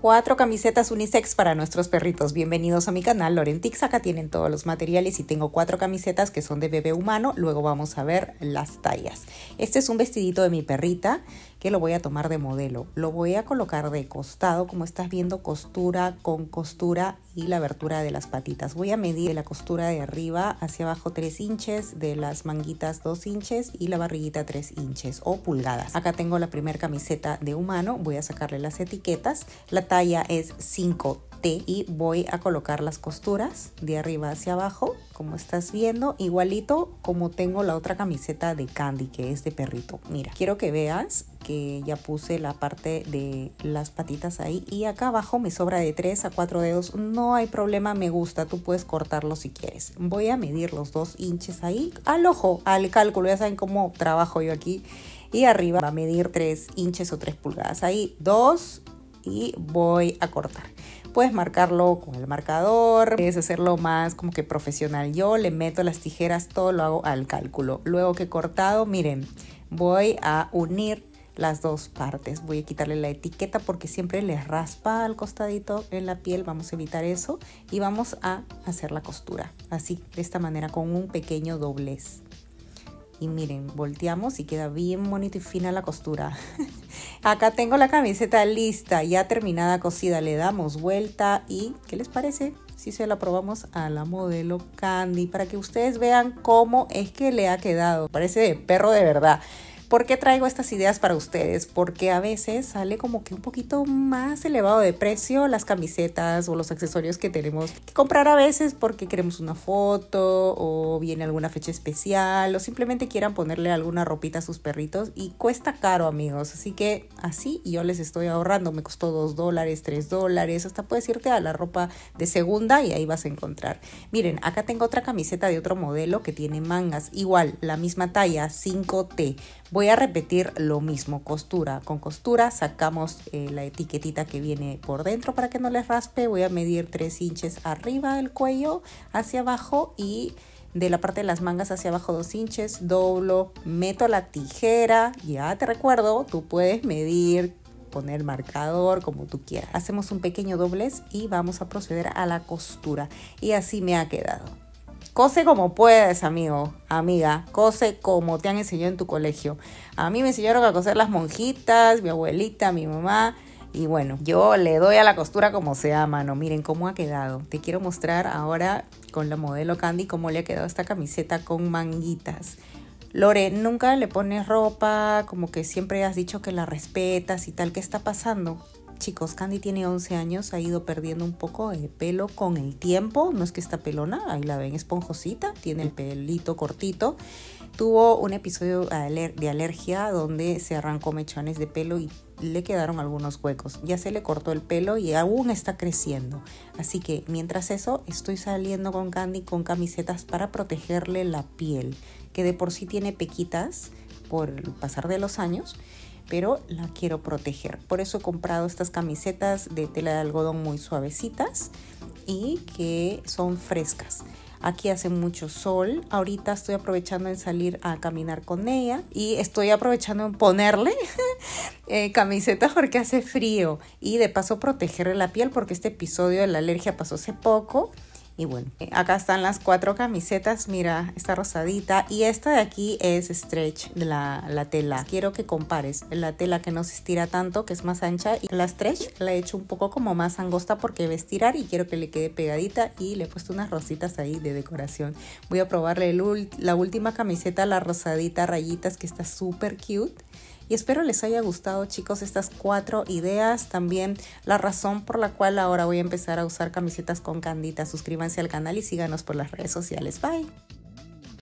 cuatro camisetas unisex para nuestros perritos. Bienvenidos a mi canal Lorentix. Acá tienen todos los materiales y tengo cuatro camisetas que son de bebé humano. Luego vamos a ver las tallas. Este es un vestidito de mi perrita que lo voy a tomar de modelo. Lo voy a colocar de costado, como estás viendo, costura con costura y la abertura de las patitas. Voy a medir la costura de arriba hacia abajo 3 inches, de las manguitas 2 inches y la barriguita 3 inches o pulgadas. Acá tengo la primera camiseta de humano, voy a sacarle las etiquetas. La talla es 5 t y voy a colocar las costuras de arriba hacia abajo como estás viendo igualito como tengo la otra camiseta de Candy que es de perrito mira quiero que veas que ya puse la parte de las patitas ahí y acá abajo me sobra de 3 a 4 dedos no hay problema me gusta tú puedes cortarlo si quieres voy a medir los 2 inches ahí al ojo al cálculo ya saben cómo trabajo yo aquí y arriba va a medir 3 inches o 3 pulgadas ahí 2 y voy a cortar puedes marcarlo con el marcador, puedes hacerlo más como que profesional. Yo le meto las tijeras, todo lo hago al cálculo. Luego que he cortado, miren, voy a unir las dos partes. Voy a quitarle la etiqueta porque siempre le raspa al costadito en la piel, vamos a evitar eso y vamos a hacer la costura, así, de esta manera, con un pequeño doblez. Y miren, volteamos y queda bien bonito y fina la costura. Acá tengo la camiseta lista, ya terminada cosida. Le damos vuelta y ¿qué les parece? Si se la probamos a la modelo Candy para que ustedes vean cómo es que le ha quedado. Parece de perro de verdad. ¿Por qué traigo estas ideas para ustedes? Porque a veces sale como que un poquito más elevado de precio las camisetas o los accesorios que tenemos que comprar a veces porque queremos una foto o viene alguna fecha especial o simplemente quieran ponerle alguna ropita a sus perritos y cuesta caro amigos. Así que así yo les estoy ahorrando. Me costó 2 dólares, 3 dólares. Hasta puedes irte a la ropa de segunda y ahí vas a encontrar. Miren, acá tengo otra camiseta de otro modelo que tiene mangas. Igual, la misma talla, 5T. Voy a repetir lo mismo, costura. Con costura sacamos eh, la etiquetita que viene por dentro para que no le raspe. Voy a medir tres inches arriba del cuello, hacia abajo y de la parte de las mangas hacia abajo dos inches, doblo, meto la tijera. Ya te recuerdo, tú puedes medir poner marcador, como tú quieras. Hacemos un pequeño doblez y vamos a proceder a la costura. Y así me ha quedado. Cose como puedes, amigo, amiga. Cose como te han enseñado en tu colegio. A mí me enseñaron a coser las monjitas, mi abuelita, mi mamá. Y bueno, yo le doy a la costura como sea, mano. Miren cómo ha quedado. Te quiero mostrar ahora con la modelo Candy cómo le ha quedado esta camiseta con manguitas. Lore, nunca le pones ropa, como que siempre has dicho que la respetas y tal. ¿Qué está pasando? chicos, Candy tiene 11 años, ha ido perdiendo un poco de pelo con el tiempo, no es que está pelona, ahí la ven esponjosita, tiene el pelito cortito. Tuvo un episodio de alergia donde se arrancó mechones de pelo y le quedaron algunos huecos. Ya se le cortó el pelo y aún está creciendo. Así que mientras eso, estoy saliendo con Candy con camisetas para protegerle la piel, que de por sí tiene pequitas por el pasar de los años pero la quiero proteger. Por eso he comprado estas camisetas de tela de algodón muy suavecitas y que son frescas. Aquí hace mucho sol. Ahorita estoy aprovechando en salir a caminar con ella y estoy aprovechando en ponerle eh, camisetas porque hace frío y de paso protegerle la piel porque este episodio de la alergia pasó hace poco y bueno, eh, acá están las cuatro camisetas. Mira, esta rosadita. Y esta de aquí es stretch, la, la tela. Quiero que compares la tela que no se estira tanto, que es más ancha. Y la stretch la he hecho un poco como más angosta porque va a estirar y quiero que le quede pegadita. Y le he puesto unas rositas ahí de decoración. Voy a probarle la última camiseta, la rosadita rayitas, que está súper cute. Y espero les haya gustado chicos estas cuatro ideas. También la razón por la cual ahora voy a empezar a usar camisetas con candita. Suscríbanse al canal y síganos por las redes sociales. Bye.